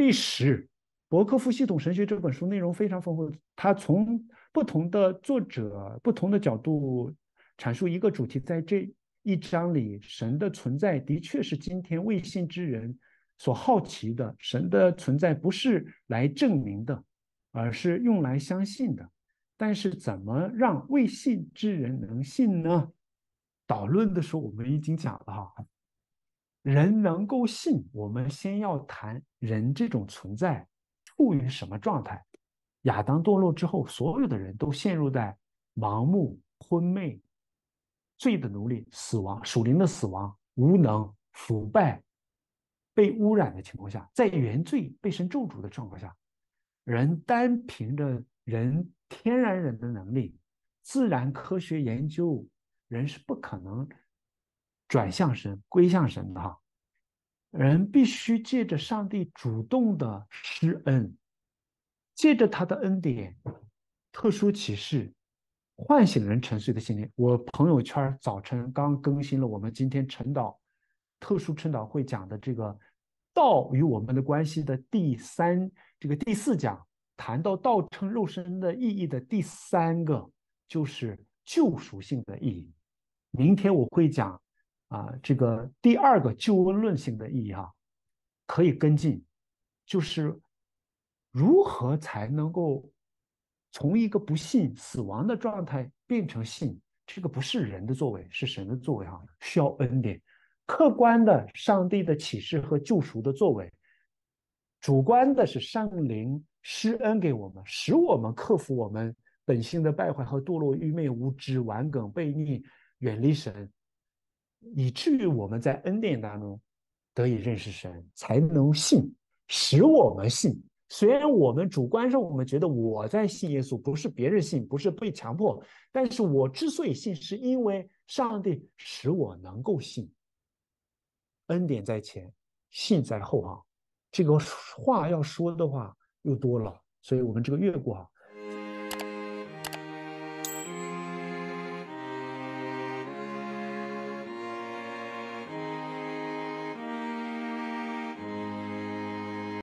历史，伯克夫系统神学这本书内容非常丰富，它从不同的作者、不同的角度阐述一个主题。在这一章里，神的存在的确是今天未信之人所好奇的。神的存在不是来证明的，而是用来相信的。但是，怎么让未信之人能信呢？导论的时候我们已经讲了。哈，人能够信，我们先要谈人这种存在处于什么状态。亚当堕落之后，所有的人都陷入在盲目、昏昧、罪的奴隶、死亡、属灵的死亡、无能、腐败、被污染的情况下，在原罪被神咒诅的状况下，人单凭着人天然人的能力，自然科学研究，人是不可能。转向神、归向神的哈，人必须借着上帝主动的施恩，借着他的恩典、特殊启示，唤醒人沉睡的心灵。我朋友圈早晨刚更新了我们今天晨祷、特殊晨祷会讲的这个道与我们的关系的第三、这个第四讲，谈到道称肉身的意义的第三个就是救赎性的意义。明天我会讲。啊，这个第二个救恩论性的意义啊，可以跟进，就是如何才能够从一个不信死亡的状态变成信？这个不是人的作为，是神的作为啊，需要恩典，客观的上帝的启示和救赎的作为，主观的是圣灵施恩给我们，使我们克服我们本性的败坏和堕落、愚昧、无知、顽梗、悖逆，远离神。以至于我们在恩典当中得以认识神，才能信，使我们信。虽然我们主观上我们觉得我在信耶稣，不是别人信，不是被强迫，但是我之所以信，是因为上帝使我能够信。恩典在前，信在后啊。这个话要说的话又多了，所以我们这个越过啊。